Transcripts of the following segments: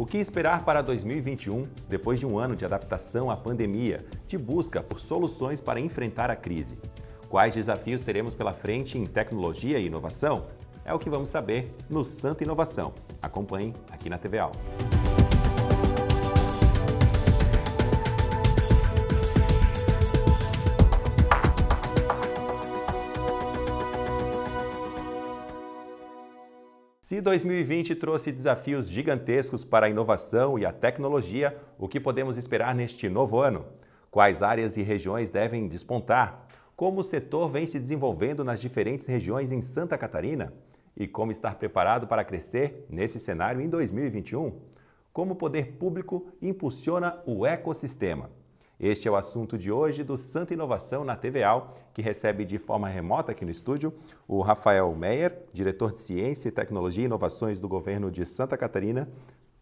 O que esperar para 2021, depois de um ano de adaptação à pandemia, de busca por soluções para enfrentar a crise? Quais desafios teremos pela frente em tecnologia e inovação? É o que vamos saber no Santa Inovação. Acompanhe aqui na TV Al. Se 2020 trouxe desafios gigantescos para a inovação e a tecnologia, o que podemos esperar neste novo ano? Quais áreas e regiões devem despontar? Como o setor vem se desenvolvendo nas diferentes regiões em Santa Catarina? E como estar preparado para crescer nesse cenário em 2021? Como o poder público impulsiona o ecossistema? Este é o assunto de hoje do Santa Inovação na TVAL, que recebe de forma remota aqui no estúdio o Rafael Meyer, diretor de Ciência, e Tecnologia e Inovações do governo de Santa Catarina.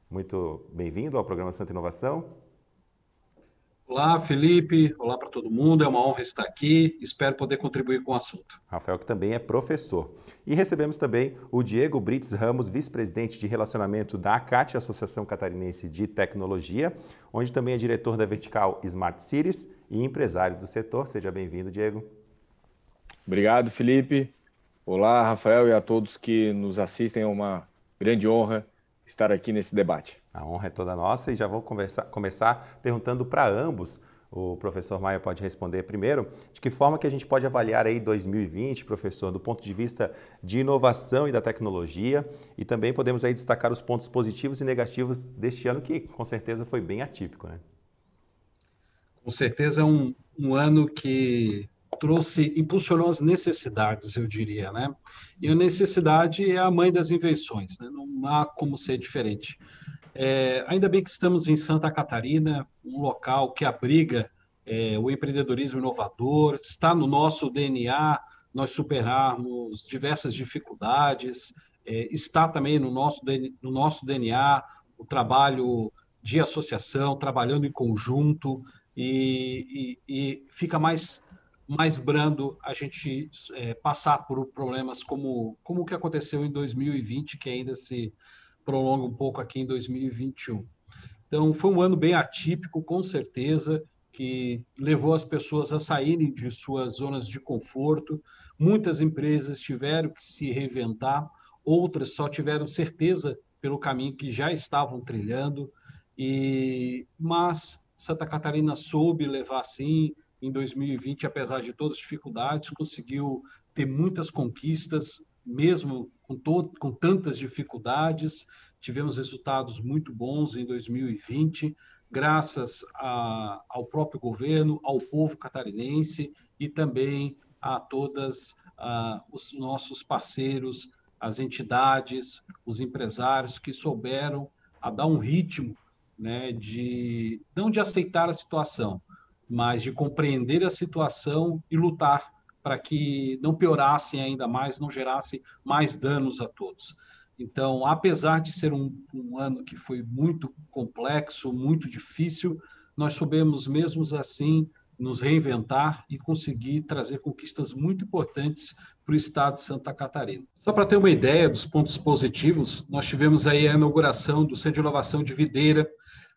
Muito bem-vindo ao programa Santa Inovação. Olá, Felipe. Olá para todo mundo. É uma honra estar aqui. Espero poder contribuir com o assunto. Rafael, que também é professor. E recebemos também o Diego Brits Ramos, vice-presidente de relacionamento da ACAT, Associação Catarinense de Tecnologia, onde também é diretor da vertical Smart Cities e empresário do setor. Seja bem-vindo, Diego. Obrigado, Felipe. Olá, Rafael, e a todos que nos assistem. É uma grande honra estar aqui nesse debate. A honra é toda nossa e já vou começar perguntando para ambos. O professor Maia pode responder primeiro. De que forma que a gente pode avaliar aí 2020, professor, do ponto de vista de inovação e da tecnologia? E também podemos aí destacar os pontos positivos e negativos deste ano, que com certeza foi bem atípico, né? Com certeza é um, um ano que trouxe, impulsionou as necessidades, eu diria, né? E a necessidade é a mãe das invenções, né? não há como ser diferente. É, ainda bem que estamos em Santa Catarina, um local que abriga é, o empreendedorismo inovador, está no nosso DNA nós superarmos diversas dificuldades, é, está também no nosso, no nosso DNA o trabalho de associação, trabalhando em conjunto, e, e, e fica mais mais brando a gente é, passar por problemas como, como o que aconteceu em 2020, que ainda se prolonga um pouco aqui em 2021. Então, foi um ano bem atípico, com certeza, que levou as pessoas a saírem de suas zonas de conforto. Muitas empresas tiveram que se reinventar, outras só tiveram certeza pelo caminho que já estavam trilhando. E mas Santa Catarina soube levar assim, em 2020, apesar de todas as dificuldades, conseguiu ter muitas conquistas, mesmo com, com tantas dificuldades. Tivemos resultados muito bons em 2020, graças a, ao próprio governo, ao povo catarinense e também a todos os nossos parceiros, as entidades, os empresários que souberam a dar um ritmo né, de não de aceitar a situação, mas de compreender a situação e lutar para que não piorassem ainda mais, não gerasse mais danos a todos. Então, apesar de ser um, um ano que foi muito complexo, muito difícil, nós soubemos mesmo assim nos reinventar e conseguir trazer conquistas muito importantes para o estado de Santa Catarina. Só para ter uma ideia dos pontos positivos, nós tivemos aí a inauguração do Centro de Inovação de Videira,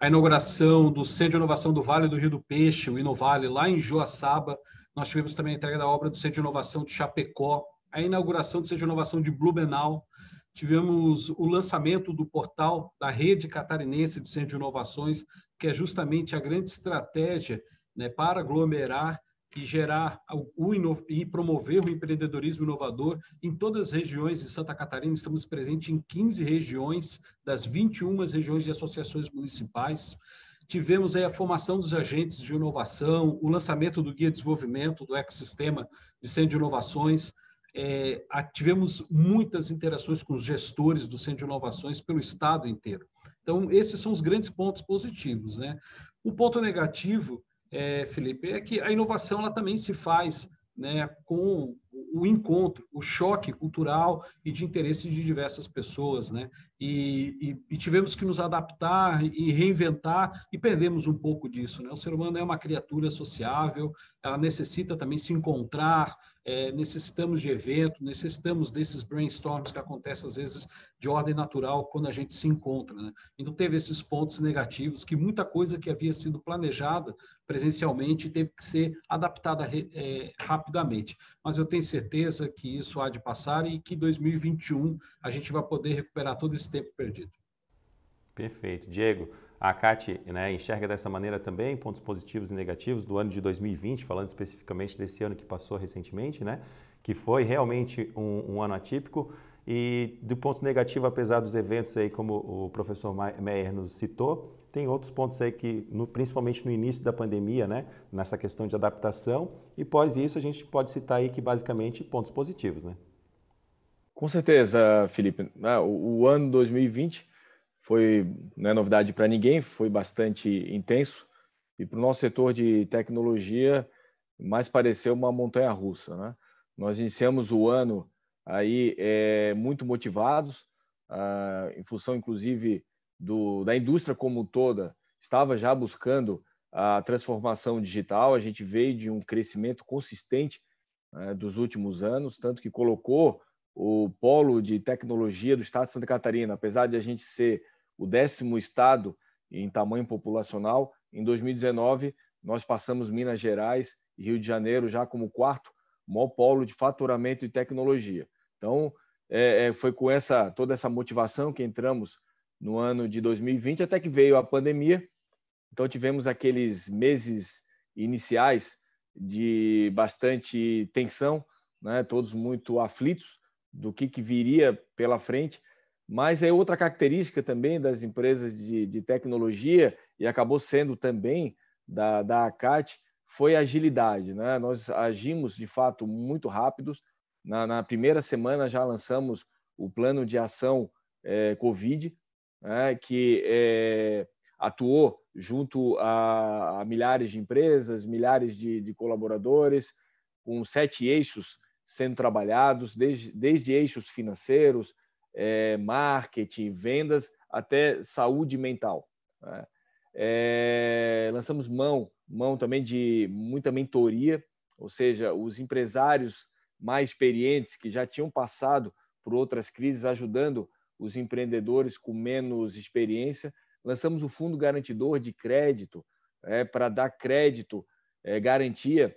a inauguração do Centro de Inovação do Vale do Rio do Peixe, o Inovale, lá em Joaçaba. Nós tivemos também a entrega da obra do Centro de Inovação de Chapecó, a inauguração do Centro de Inovação de Blumenau. Tivemos o lançamento do portal da Rede Catarinense de Centro de Inovações, que é justamente a grande estratégia né, para aglomerar e gerar o, o, e promover o empreendedorismo inovador em todas as regiões de Santa Catarina. Estamos presentes em 15 regiões, das 21 regiões de associações municipais. Tivemos aí a formação dos agentes de inovação, o lançamento do Guia de Desenvolvimento do Ecossistema de Centro de Inovações. É, tivemos muitas interações com os gestores do Centro de Inovações pelo Estado inteiro. Então, esses são os grandes pontos positivos. Né? O ponto negativo é, Felipe, é que a inovação ela também se faz né, com o encontro, o choque cultural e de interesse de diversas pessoas, né? E, e, e, tivemos que nos adaptar e reinventar e perdemos um pouco disso, né? O ser humano é uma criatura sociável, ela necessita também se encontrar, é, necessitamos de evento, necessitamos desses brainstorms que acontecem às vezes de ordem natural quando a gente se encontra. Né? Então, teve esses pontos negativos que muita coisa que havia sido planejada presencialmente teve que ser adaptada é, rapidamente. Mas eu tenho certeza que isso há de passar e que 2021 a gente vai poder recuperar todo esse tempo perdido. Perfeito. Diego, a CAT né, enxerga dessa maneira também pontos positivos e negativos do ano de 2020, falando especificamente desse ano que passou recentemente, né, que foi realmente um, um ano atípico. E do ponto negativo, apesar dos eventos aí, como o professor Meyer nos citou, tem outros pontos aí que, no, principalmente no início da pandemia, né, nessa questão de adaptação, e após isso a gente pode citar aí que basicamente pontos positivos, né? Com certeza, Felipe. Ah, o ano 2020 foi, não é novidade para ninguém, foi bastante intenso. E para o nosso setor de tecnologia, mais pareceu uma montanha russa. Né? Nós iniciamos o ano aí é, muito motivados, ah, em função, inclusive, do, da indústria como toda, estava já buscando a transformação digital. A gente veio de um crescimento consistente né, dos últimos anos, tanto que colocou o polo de tecnologia do estado de Santa Catarina, apesar de a gente ser o décimo estado em tamanho populacional. Em 2019, nós passamos Minas Gerais e Rio de Janeiro já como quarto maior polo de faturamento e tecnologia. Então, é, é foi com essa toda essa motivação que entramos no ano de 2020, até que veio a pandemia. Então, tivemos aqueles meses iniciais de bastante tensão, né? todos muito aflitos do que, que viria pela frente, mas é outra característica também das empresas de, de tecnologia, e acabou sendo também da, da ACAT, foi agilidade. Né? Nós agimos, de fato, muito rápidos. Na, na primeira semana já lançamos o plano de ação é, COVID, né? que é, atuou junto a, a, milhares de empresas, milhares de, de, colaboradores, com sete eixos sendo trabalhados, desde, desde eixos financeiros, é, marketing, vendas, até saúde mental. Né? É, lançamos mão, mão também de muita mentoria, ou seja, os empresários mais experientes que já tinham passado por outras crises, ajudando os empreendedores com menos experiência. Lançamos o Fundo Garantidor de Crédito é, para dar crédito, é, garantia,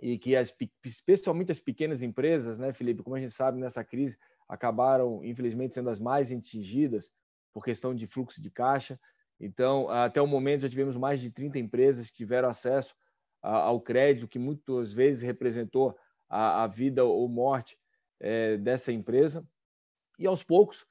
e que as, especialmente as pequenas empresas, né, Felipe, como a gente sabe nessa crise, acabaram, infelizmente, sendo as mais atingidas por questão de fluxo de caixa. Então, até o momento, já tivemos mais de 30 empresas que tiveram acesso ao crédito, que muitas vezes representou a, vida ou morte é, dessa empresa. E aos poucos,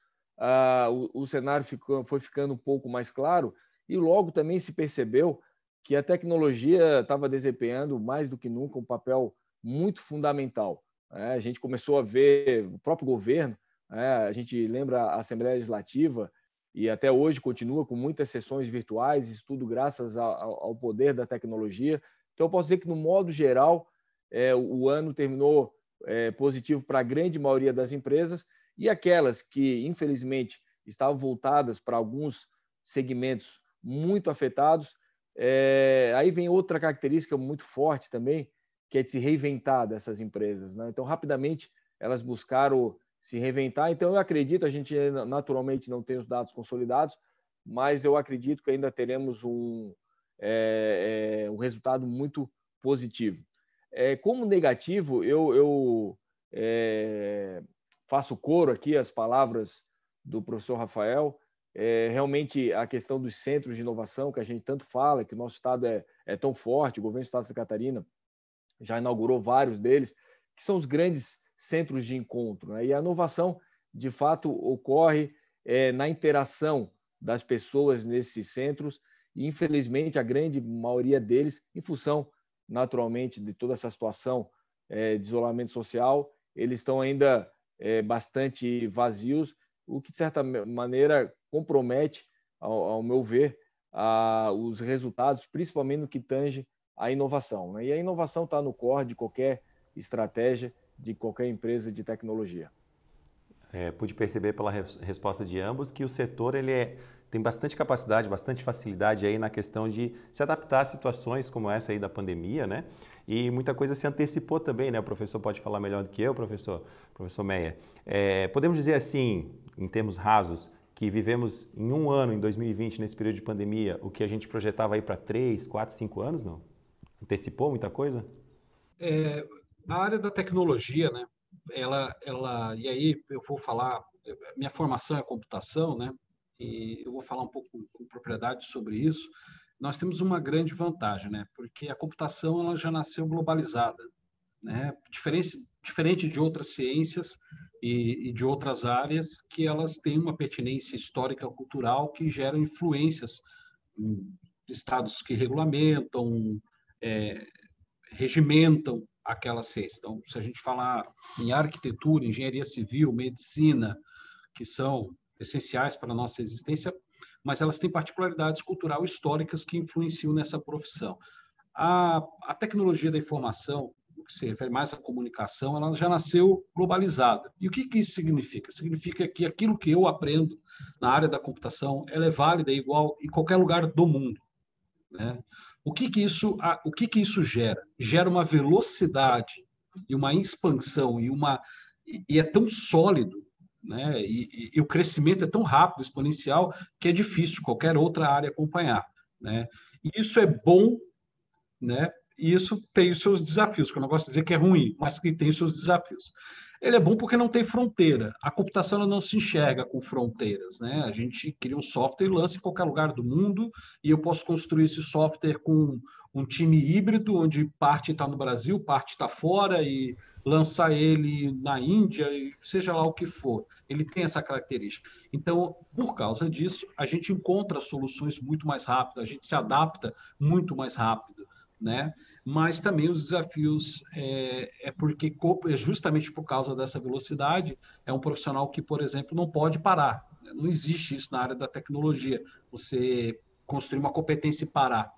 o, cenário foi ficando um pouco mais claro, e logo também se percebeu que a tecnologia estava desempenhando mais do que nunca um papel muito fundamental. É, a gente começou a ver o próprio governo, é, a gente lembra a Assembleia Legislativa, e até hoje continua com muitas sessões virtuais, isso tudo graças ao, ao poder da tecnologia. Então, eu posso dizer que, no modo geral, é, o ano terminou é, positivo para a grande maioria das empresas, e aquelas que, infelizmente, estavam voltadas para alguns segmentos muito afetados. É, aí vem outra característica muito forte também, que é de se reinventar dessas empresas. Né? Então, rapidamente, elas buscaram se reinventar. Então, eu acredito, a gente eh, naturalmente não tem os dados consolidados, mas eu acredito que ainda teremos um, é, é, um resultado muito positivo. É, como negativo, eu, eu faço coro aqui as palavras do professor Rafael. realmente, a questão dos centros de inovação que a gente tanto fala, que o nosso estado é, é tão forte, o governo do estado de Santa Catarina já inaugurou vários deles, que são os grandes centros de encontro. Né? E a inovação, de fato, ocorre é, na interação das pessoas nesses centros, e infelizmente a grande maioria deles, em função naturalmente de toda essa situação é, de isolamento social, eles estão ainda é, bastante vazios, o que de certa maneira compromete, ao, ao meu ver, a, os resultados, principalmente no que tange a inovação. Né? E a inovação está no core de qualquer estratégia, de qualquer empresa de tecnologia. É, pude perceber pela res resposta de ambos que o setor ele é, tem bastante capacidade, bastante facilidade aí na questão de se adaptar a situações como essa aí da pandemia, né? E muita coisa se antecipou também, né? O professor pode falar melhor do que eu, professor, professor Meia. É, podemos dizer assim, em termos rasos, que vivemos em um ano, em 2020, nesse período de pandemia, o que a gente projetava aí para três, quatro, cinco anos, não? antecipou muita coisa? É, a área da tecnologia, né? Ela, ela, e aí eu vou falar, minha formação é computação, né? E eu vou falar um pouco com propriedade sobre isso. Nós temos uma grande vantagem, né? Porque a computação ela já nasceu globalizada, né? Diferente, diferente de outras ciências e, e de outras áreas que elas têm uma pertinência histórica cultural que geram influências hum, estados que regulamentam, é, regimentam aquela ciência. Então, se a gente falar em arquitetura, engenharia civil, medicina, que são essenciais para a nossa existência, mas elas têm particularidades cultural históricas que influenciam nessa profissão. A, a tecnologia da informação, o que se refere mais à comunicação, ela já nasceu globalizada. E o que, que isso significa? Significa que aquilo que eu aprendo na área da computação, ela é válida, igual em qualquer lugar do mundo. Né? O que que isso, o que que isso gera? Gera uma velocidade e uma expansão e uma e é tão sólido, né? E, e o crescimento é tão rápido, exponencial, que é difícil qualquer outra área acompanhar, né? E isso é bom, né? E isso tem os seus desafios, que eu não gosto de dizer que é ruim, mas que tem os seus desafios. Ele é bom porque não tem fronteira. A computação não se enxerga com fronteiras, né? A gente cria um software e lança em qualquer lugar do mundo e eu posso construir esse software com um time híbrido, onde parte está no Brasil, parte está fora e lançar ele na Índia, seja lá o que for. Ele tem essa característica. Então, por causa disso, a gente encontra soluções muito mais rápido, a gente se adapta muito mais rápido, né? mas também os desafios é, é porque é justamente por causa dessa velocidade é um profissional que, por exemplo, não pode parar. Não existe isso na área da tecnologia. Você construir uma competência e parar,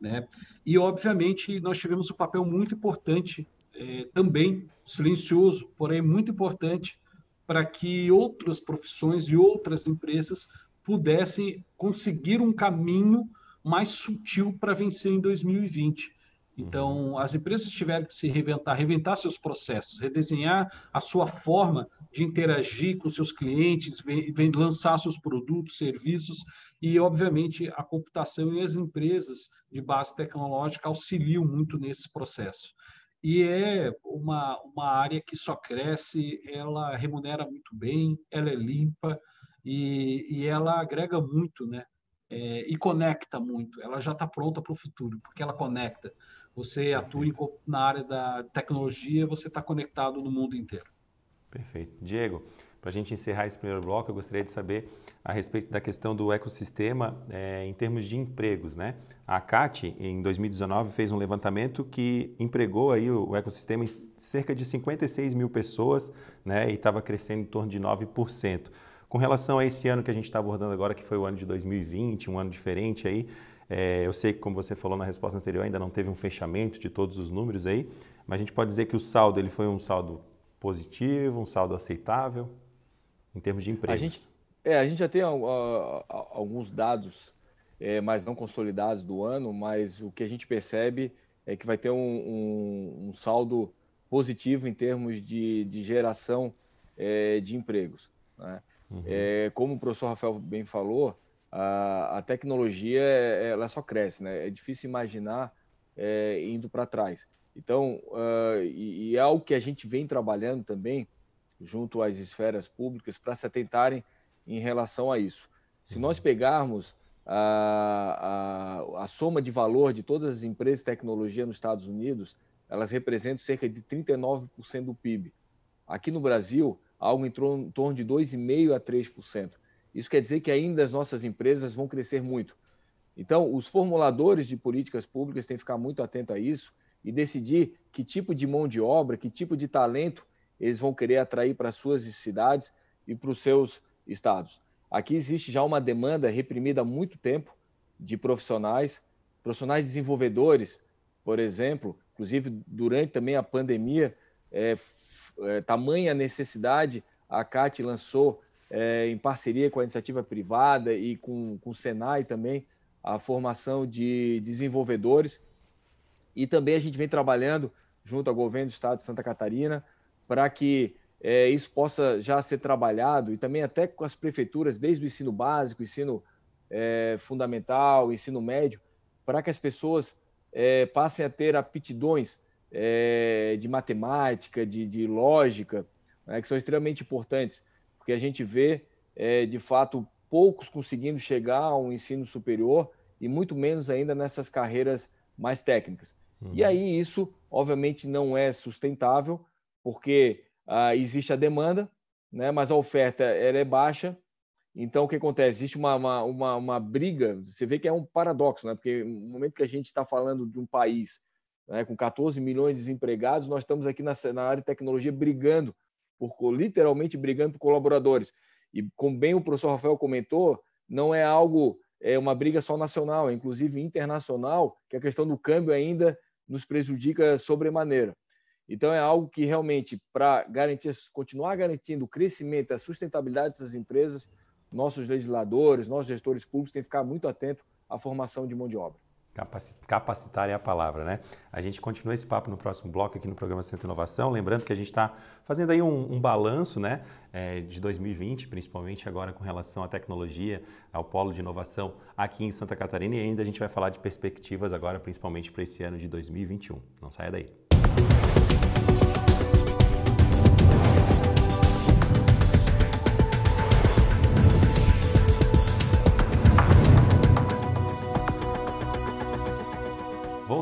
né? E obviamente nós tivemos um papel muito importante é, também silencioso, porém muito importante para que outras profissões e outras empresas pudessem conseguir um caminho mais sutil para vencer em 2020. Então, uhum. as empresas tiveram que se reventar, reventar seus processos, redesenhar a sua forma de interagir com seus clientes, vem, vem lançar seus produtos, serviços, e, obviamente, a computação e as empresas de base tecnológica auxiliam muito nesse processo. E é uma, uma área que só cresce, ela remunera muito bem, ela é limpa e, e ela agrega muito, né? É, e conecta muito. Ela já está pronta para o futuro, porque ela conecta você atua na área da tecnologia, você está conectado no mundo inteiro. Perfeito. Diego, para a gente encerrar esse primeiro bloco, eu gostaria de saber a respeito da questão do ecossistema é, em termos de empregos. Né? A CAT, em 2019, fez um levantamento que empregou aí o, o ecossistema em cerca de 56 mil pessoas né? e estava crescendo em torno de 9%. Com relação a esse ano que a gente está abordando agora, que foi o ano de 2020, um ano diferente aí, é, eu sei que, como você falou na resposta anterior, ainda não teve um fechamento de todos os números aí, mas a gente pode dizer que o saldo ele foi um saldo positivo, um saldo aceitável em termos de emprego. A gente, é, a gente já tem uh, alguns dados, é, mas não consolidados do ano, mas o que a gente percebe é que vai ter um, um, um saldo positivo em termos de, de geração é, de empregos. Né? Uhum. É, como o professor Rafael bem falou, a, a tecnologia é, ela só cresce, né? É difícil imaginar é, indo para trás. Então, uh, e, e é algo que a gente vem trabalhando também junto às esferas públicas para se atentarem em relação a isso. Se nós pegarmos a, a, a, soma de valor de todas as empresas de tecnologia nos Estados Unidos, elas representam cerca de 39% do PIB. Aqui no Brasil, algo em torno, em torno de 2,5% a 3%. Isso quer dizer que ainda as nossas empresas vão crescer muito. Então, os formuladores de políticas públicas têm que ficar muito atento a isso e decidir que tipo de mão de obra, que tipo de talento eles vão querer atrair para suas cidades e para os seus estados. Aqui existe já uma demanda reprimida há muito tempo de profissionais, profissionais desenvolvedores, por exemplo, inclusive durante também a pandemia, é, é, tamanha necessidade, a CAT lançou é, em parceria com a iniciativa privada e com, com o Senai também, a formação de desenvolvedores. E também a gente vem trabalhando junto ao governo do estado de Santa Catarina para que é, isso possa já ser trabalhado e também até com as prefeituras, desde o ensino básico, ensino é, fundamental, ensino médio, para que as pessoas é, passem a ter aptidões é, de matemática, de, de lógica, né, que são extremamente importantes porque a gente vê, é, de fato, poucos conseguindo chegar ao ensino superior e muito menos ainda nessas carreiras mais técnicas. Uhum. E aí isso, obviamente, não é sustentável, porque ah, existe a demanda, né, mas a oferta ela é baixa. Então, o que acontece? Existe uma, uma, uma, uma briga, você vê que é um paradoxo, né? porque no momento que a gente está falando de um país né, com 14 milhões de desempregados, nós estamos aqui na, na área de tecnologia brigando por literalmente brigando por colaboradores. E como bem o professor Rafael comentou, não é algo é uma briga só nacional, é inclusive internacional, que a questão do câmbio ainda nos prejudica sobremaneira. Então é algo que realmente para garantir continuar garantindo o crescimento, a sustentabilidade dessas empresas, nossos legisladores, nossos gestores públicos têm que ficar muito atento à formação de mão de obra. Capacitar é a palavra, né? A gente continua esse papo no próximo bloco aqui no programa Centro Inovação. Lembrando que a gente está fazendo aí um, um balanço, né, é, de 2020, principalmente agora com relação à tecnologia, ao polo de inovação aqui em Santa Catarina. E ainda a gente vai falar de perspectivas agora, principalmente para esse ano de 2021. Não saia daí.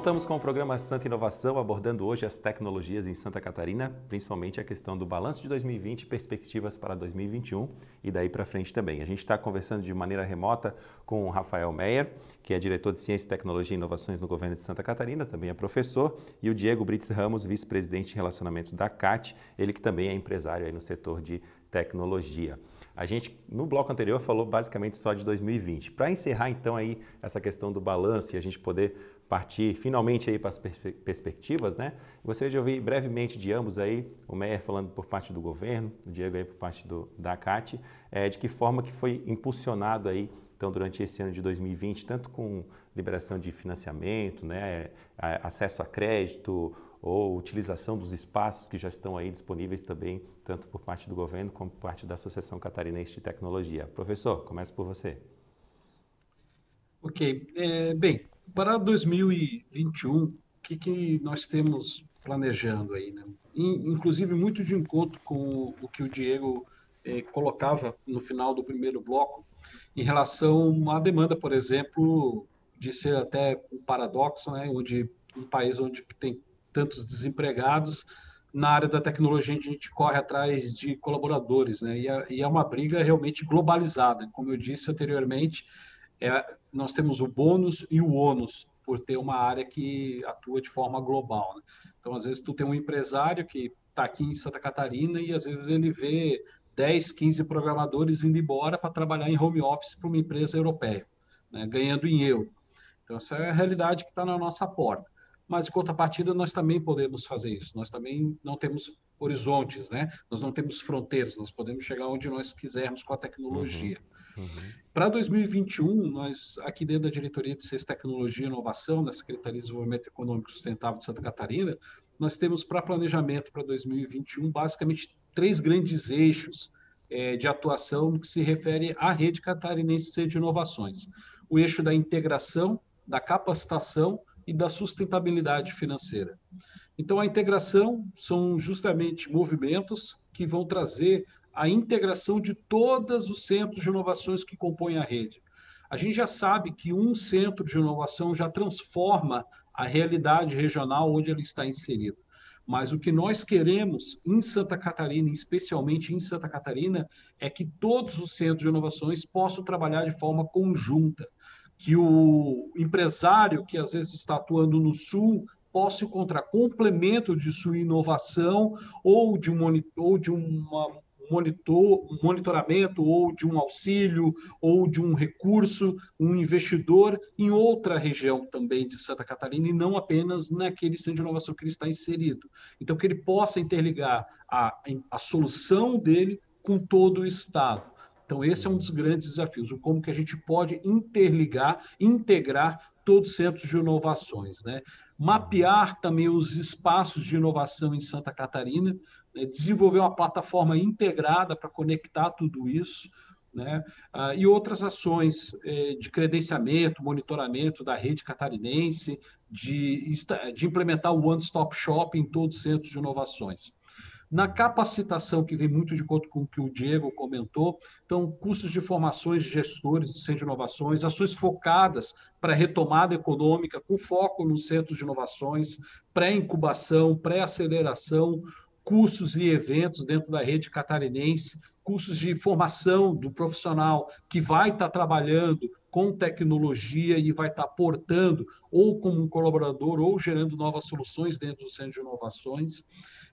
Voltamos com o programa Santa Inovação, abordando hoje as tecnologias em Santa Catarina, principalmente a questão do balanço de 2020 perspectivas para 2021 e daí para frente também. A gente está conversando de maneira remota com o Rafael Meyer, que é diretor de Ciência, Tecnologia e Inovações no governo de Santa Catarina, também é professor, e o Diego Brits Ramos, vice-presidente de relacionamento da CAT, ele que também é empresário aí no setor de tecnologia. A gente, no bloco anterior, falou basicamente só de 2020. Para encerrar, então, aí essa questão do balanço e a gente poder partir finalmente aí para as perspectivas, né? Gostaria de ouvir brevemente de ambos aí, o Meyer falando por parte do governo, o Diego aí por parte do, da CAT, é, de que forma que foi impulsionado aí, então, durante esse ano de 2020, tanto com liberação de financiamento, né, acesso a crédito ou utilização dos espaços que já estão aí disponíveis também, tanto por parte do governo como por parte da Associação Catarinense de Tecnologia. Professor, começa por você. Ok. É, bem, para 2021, o que, que nós temos planejando aí, né? Inclusive muito de encontro com o que o Diego eh, colocava no final do primeiro bloco, em relação à demanda, por exemplo, de ser até um paradoxo, né? Onde um país onde tem tantos desempregados, na área da tecnologia a gente corre atrás de colaboradores, né? E, é, e é uma briga realmente globalizada, como eu disse anteriormente é, nós temos o bônus e o ônus por ter uma área que atua de forma global. Né? Então, às vezes, tu tem um empresário que está aqui em Santa Catarina e, às vezes, ele vê 10, 15 programadores indo embora para trabalhar em home office para uma empresa europeia, né? ganhando em euro. Então, essa é a realidade que está na nossa porta. Mas, de contrapartida, nós também podemos fazer isso. Nós também não temos horizontes, né? Nós não temos fronteiras, nós podemos chegar onde nós quisermos com a tecnologia. Uhum. Uhum. Para 2021, nós, aqui dentro da Diretoria de Ciência, Tecnologia e Inovação, da Secretaria de Desenvolvimento Econômico Sustentável de Santa Catarina, nós temos para planejamento para 2021 basicamente três grandes eixos é, de atuação no que se refere à rede catarinense de inovações: o eixo da integração, da capacitação e da sustentabilidade financeira. Então, a integração são justamente movimentos que vão trazer a integração de todos os centros de inovações que compõem a rede. A gente já sabe que um centro de inovação já transforma a realidade regional onde ele está inserido. Mas o que nós queremos em Santa Catarina, especialmente em Santa Catarina, é que todos os centros de inovações possam trabalhar de forma conjunta, que o empresário que às vezes está atuando no sul possa encontrar complemento de sua inovação ou de, um, ou de uma monitor, monitoramento ou de um auxílio ou de um recurso, um investidor em outra região também de Santa Catarina e não apenas naquele centro de inovação que ele está inserido. Então, que ele possa interligar a, a solução dele com todo o Estado. Então, esse é um dos grandes desafios, o como que a gente pode interligar, integrar todos os centros de inovações. Né? Mapear também os espaços de inovação em Santa Catarina, é, desenvolver uma plataforma integrada para conectar tudo isso, né? Ah, e outras ações eh, de credenciamento, monitoramento da rede catarinense, de, de implementar o one-stop shop em todos os centros de inovações. Na capacitação, que vem muito de conta com o que o Diego comentou, então, cursos de formações de gestores de centros de inovações, ações focadas para retomada econômica, com foco nos centros de inovações, pré-incubação, pré-aceleração, cursos e eventos dentro da rede catarinense, cursos de formação do profissional que vai estar tá trabalhando com tecnologia e vai estar tá portando ou como um colaborador ou gerando novas soluções dentro do Centro de Inovações.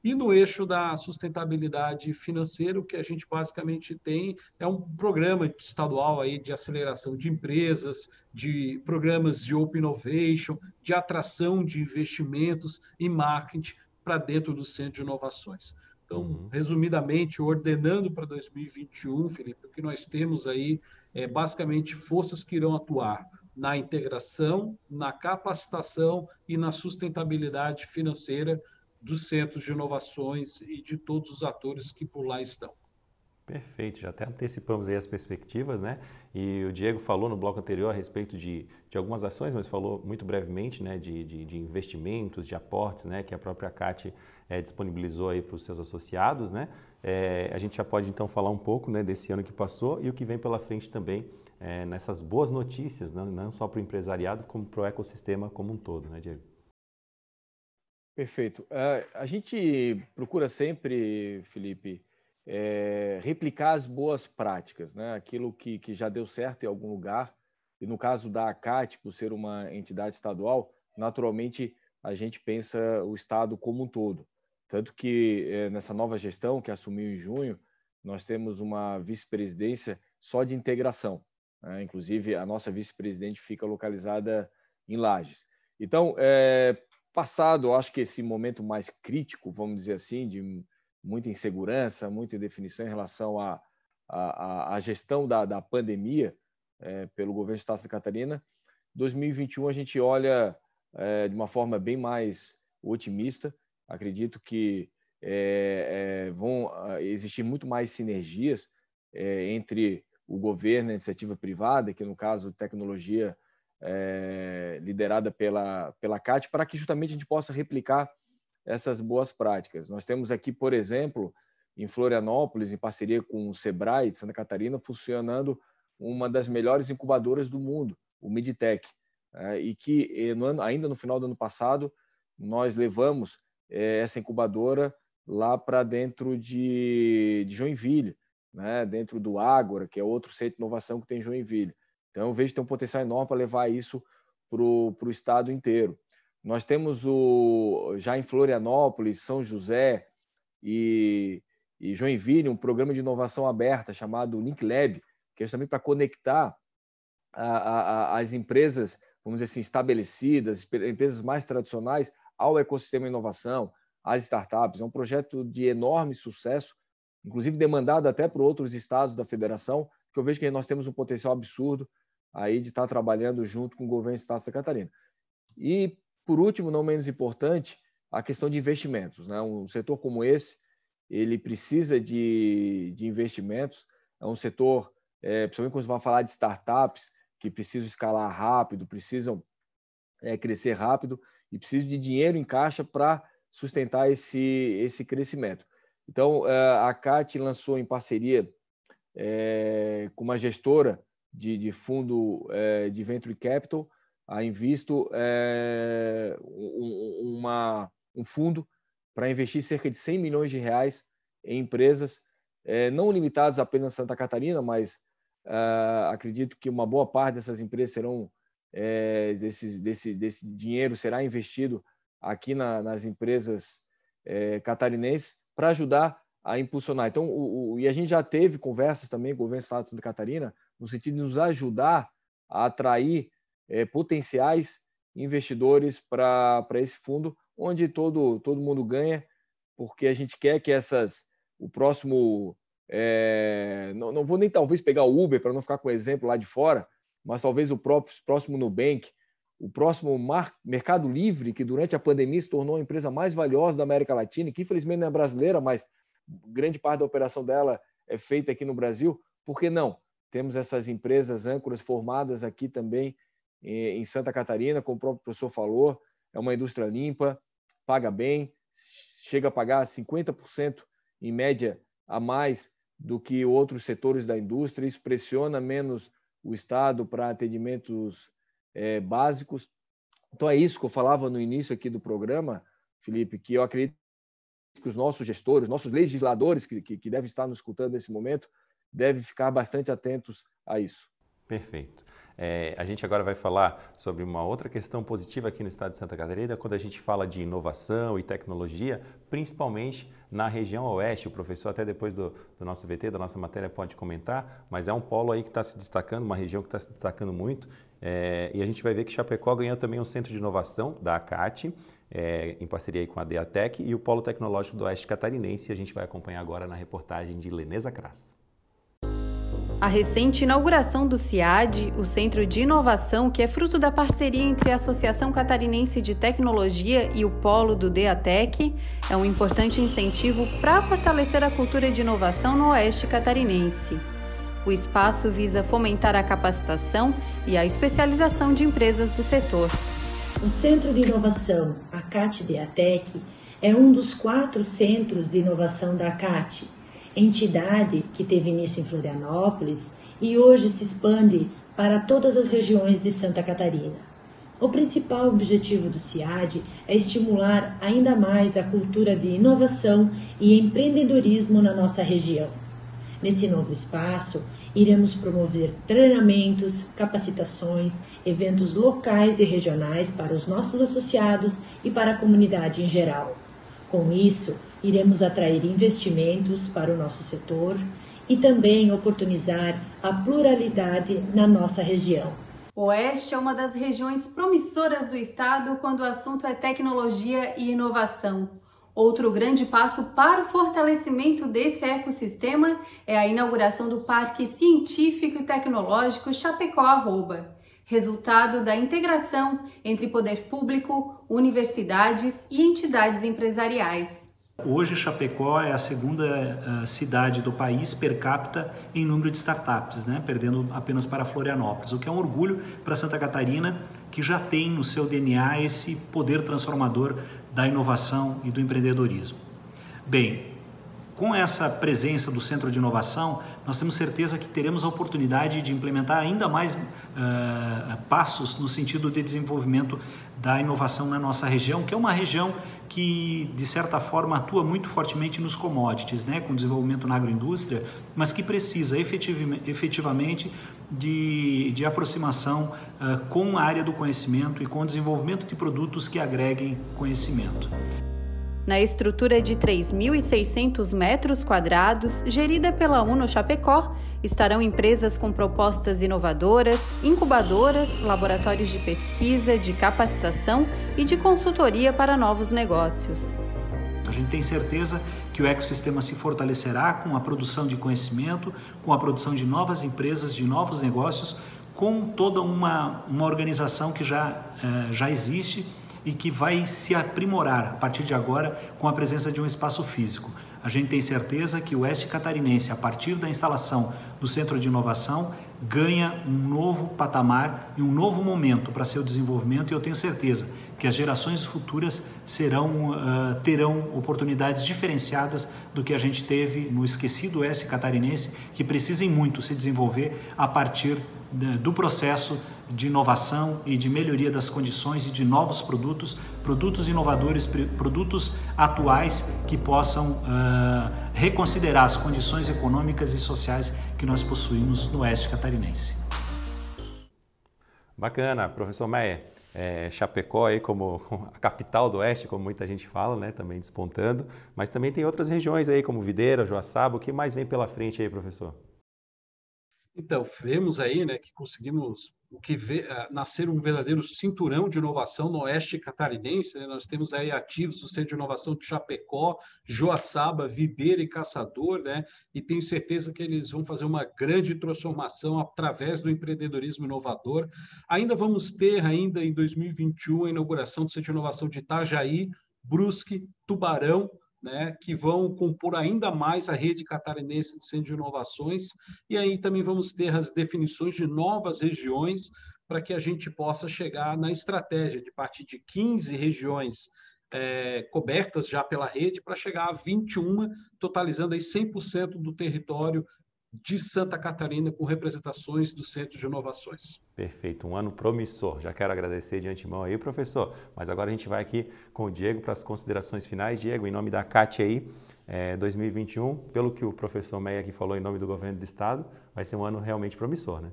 E no eixo da sustentabilidade financeira, o que a gente basicamente tem é um programa estadual aí de aceleração de empresas, de programas de Open Innovation, de atração de investimentos e marketing para dentro do centro de inovações. Então, uhum. resumidamente, ordenando para 2021, Felipe, o que nós temos aí é basicamente forças que irão atuar na integração, na capacitação e na sustentabilidade financeira dos centros de inovações e de todos os atores que por lá estão. Perfeito, já até antecipamos aí as perspectivas, né? E o Diego falou no bloco anterior a respeito de, de algumas ações, mas falou muito brevemente né, de, de, de investimentos, de aportes, né? Que a própria CAT é, eh, disponibilizou aí para os seus associados, né? É, a gente já pode então falar um pouco né, desse ano que passou e o que vem pela frente também é, nessas boas notícias, não, né, não só para o empresariado, como para o ecossistema como um todo, né, Diego? Perfeito. Uh, a gente procura sempre, Felipe, é, replicar as boas práticas, né? aquilo que, que já deu certo em algum lugar. E no caso da ACAT, por ser uma entidade estadual, naturalmente a gente pensa o Estado como um todo. Tanto que é, nessa nova gestão que assumiu em junho, nós temos uma vice-presidência só de integração. Né? Inclusive, a nossa vice-presidente fica localizada em Lages. Então, é, passado, acho que esse momento mais crítico, vamos dizer assim, de muita insegurança, muita indefinição em relação à, à, à gestão da, da pandemia é, pelo governo do Estado de Santa Catarina. 2021 a gente olha é, de uma forma bem mais otimista. Acredito que é, é vão ah, existir muito mais sinergias é, entre o governo e a iniciativa privada, que no caso tecnologia é, liderada pela, pela CAT, para que justamente a gente possa replicar essas boas práticas. Nós temos aqui, por exemplo, em Florianópolis, em parceria com o Sebrae de Santa Catarina, funcionando uma das melhores incubadoras do mundo, o Midtech, né? e que eh, ainda no final do ano passado nós levamos eh, essa incubadora lá para dentro de Joinville, né? dentro do Ágora, que é outro centro de inovação que tem em Joinville. Então, eu vejo que tem um potencial enorme para levar isso para o estado inteiro. Nós temos o já em Florianópolis, São José e, e Joinville um programa de inovação aberta chamado Link Lab, que é justamente para conectar a, a, as empresas, vamos dizer assim, estabelecidas, empresas mais tradicionais ao ecossistema inovação, às startups. É um projeto de enorme sucesso, inclusive demandado até por outros estados da federação, que eu vejo que nós temos um potencial absurdo aí de estar trabalhando junto com o governo do estado de Santa Catarina. E por último, não menos importante, a questão de investimentos. Né? Um setor como esse, ele precisa de, de investimentos. É um setor, é, principalmente quando você vai falar de startups, que precisam escalar rápido, precisam é, crescer rápido e precisam de dinheiro em caixa para sustentar esse, esse crescimento. Então, é, a CAT lançou em parceria é, com uma gestora de, de fundo é, de Venture Capital a Invisto é, uma, um fundo para investir cerca de 100 milhões de reais em empresas é, não limitadas apenas a Santa Catarina, mas é, acredito que uma boa parte dessas empresas serão eh, desse, desse, desse dinheiro será investido aqui na, nas empresas catarinenses para ajudar a impulsionar. Então, o, o, e a gente já teve conversas também com o governo do estado de Santa Catarina no sentido de nos ajudar a atrair é, potenciais investidores para esse fundo, onde todo, todo mundo ganha, porque a gente quer que essas o próximo é, não, não vou nem talvez pegar o Uber para não ficar com o exemplo lá de fora, mas talvez o próprio, próximo Nubank, o próximo Mar Mercado Livre, que durante a pandemia se tornou a empresa mais valiosa da América Latina, que infelizmente não é brasileira, mas grande parte da operação dela é feita aqui no Brasil. Por que não? Temos essas empresas âncoras formadas aqui também em Santa Catarina, como o próprio professor falou, é uma indústria limpa, paga bem, chega a pagar 50% em média a mais do que outros setores da indústria, isso pressiona menos o Estado para atendimentos é, básicos. Então, é isso que eu falava no início aqui do programa, Felipe, que eu acredito que os nossos gestores, nossos legisladores que, que, que devem estar nos escutando nesse momento, devem ficar bastante atentos a isso. Perfeito. É, a gente agora vai falar sobre uma outra questão positiva aqui no estado de Santa Catarina, quando a gente fala de inovação e tecnologia, principalmente na região oeste. O professor, até depois do, do nosso VT, da nossa matéria, pode comentar, mas é um polo aí que está se destacando, uma região que está se destacando muito. É, e a gente vai ver que Chapecó ganhou também um centro de inovação da ACAT, é, em parceria com a DEATEC, e o Polo Tecnológico do Oeste Catarinense. A gente vai acompanhar agora na reportagem de Leneza Crass. A recente inauguração do CIAD, o Centro de Inovação, que é fruto da parceria entre a Associação Catarinense de Tecnologia e o Polo do DEATEC, é um importante incentivo para fortalecer a cultura de inovação no Oeste Catarinense. O espaço visa fomentar a capacitação e a especialização de empresas do setor. O Centro de Inovação, a CAT DEATEC, é um dos quatro centros de inovação da CAT entidade que teve início em Florianópolis e hoje se expande para todas as regiões de Santa Catarina. O principal objetivo do CIAD é estimular ainda mais a cultura de inovação e empreendedorismo na nossa região. Nesse novo espaço, iremos promover treinamentos, capacitações, eventos locais e regionais para os nossos associados e para a comunidade em geral. Com isso, Iremos atrair investimentos para o nosso setor e também oportunizar a pluralidade na nossa região. Oeste é uma das regiões promissoras do estado quando o assunto é tecnologia e inovação. Outro grande passo para o fortalecimento desse ecossistema é a inauguração do Parque Científico e Tecnológico Chapecó Arroba, resultado da integração entre poder público, universidades e entidades empresariais. Hoje, Chapecó é a segunda eh, cidade do país per capita em número de startups, né? perdendo apenas para Florianópolis, o que é um orgulho para Santa Catarina, que já tem no seu DNA esse poder transformador da inovação e do empreendedorismo. Bem, com essa presença do Centro de Inovação, nós temos certeza que teremos a oportunidade de implementar ainda mais uh, passos no sentido de desenvolvimento da inovação na nossa região, que é uma região que de certa forma atua muito fortemente nos commodities, né, com desenvolvimento na agroindústria, mas que precisa efetivamente de, de aproximação uh, com a área do conhecimento e com o desenvolvimento de produtos que agreguem conhecimento. Na estrutura de 3.600 metros quadrados, gerida pela Uno Chapecó, estarão empresas com propostas inovadoras, incubadoras, laboratórios de pesquisa, de capacitação e de consultoria para novos negócios. A gente tem certeza que o ecossistema se fortalecerá com a produção de conhecimento, com a produção de novas empresas, de novos negócios, com toda uma, uma organização que já, eh, já existe e que vai se aprimorar a partir de agora com a presença de um espaço físico. A gente tem certeza que o Oeste Catarinense, a partir da instalação do Centro de Inovação, ganha um novo patamar e um novo momento para seu desenvolvimento e eu tenho certeza que as gerações futuras serão, uh, terão oportunidades diferenciadas do que a gente teve no esquecido S catarinense, que precisem muito se desenvolver a partir do processo de inovação e de melhoria das condições e de novos produtos, produtos inovadores, produtos atuais que possam uh, reconsiderar as condições econômicas e sociais que nós possuímos no Oeste Catarinense. Bacana, professor Meyer. É, Chapecó aí como a capital do Oeste, como muita gente fala, né, também despontando, mas também tem outras regiões aí como Videira, Joaçaba, o que mais vem pela frente aí, professor? Então, vemos aí né, que conseguimos o que vê, é, nascer um verdadeiro cinturão de inovação no oeste catarinense. Né? Nós temos aí ativos o Centro de Inovação de Chapecó, Joaçaba, Videira e Caçador, né? e tenho certeza que eles vão fazer uma grande transformação através do empreendedorismo inovador. Ainda vamos ter, ainda em 2021, a inauguração do Centro de Inovação de Itajaí, Brusque, Tubarão, né, que vão compor ainda mais a rede catarinense de centro de inovações, e aí também vamos ter as definições de novas regiões para que a gente possa chegar na estratégia de partir de 15 regiões é, cobertas já pela rede para chegar a 21, totalizando aí 100% do território de Santa Catarina com representações do Centro de Inovações. Perfeito, um ano promissor. Já quero agradecer de antemão aí, professor. Mas agora a gente vai aqui com o Diego para as considerações finais. Diego, em nome da CAT aí, é, 2021, pelo que o professor Meia aqui falou em nome do governo do estado, vai ser um ano realmente promissor, né?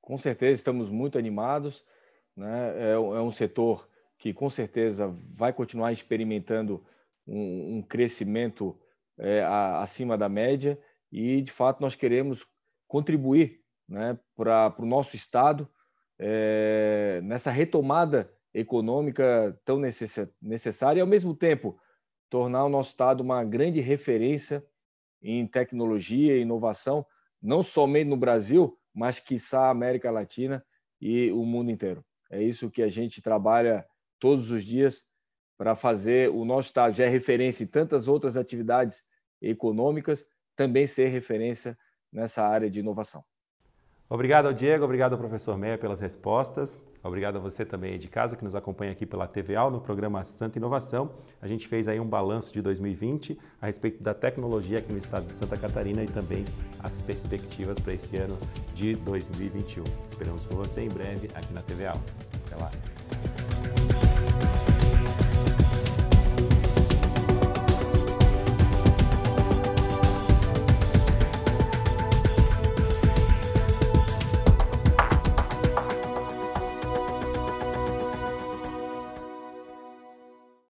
Com certeza, estamos muito animados. Né? É, é um setor que com certeza vai continuar experimentando um, um crescimento é, a, acima da média e, de fato, nós queremos contribuir né, para o nosso Estado é, nessa retomada econômica tão necessária e, ao mesmo tempo, tornar o nosso Estado uma grande referência em tecnologia e inovação, não somente no Brasil, mas, quiçá, a América Latina e o mundo inteiro. É isso que a gente trabalha todos os dias para fazer o nosso Estado já é referência em tantas outras atividades econômicas, também ser referência nessa área de inovação. Obrigado ao Diego, obrigado ao professor Meia pelas respostas. Obrigado a você também aí de casa que nos acompanha aqui pela TVA no programa Santa Inovação. A gente fez aí um balanço de 2020 a respeito da tecnologia aqui no estado de Santa Catarina e também as perspectivas para esse ano de 2021. Esperamos por você em breve aqui na TVA. Até lá.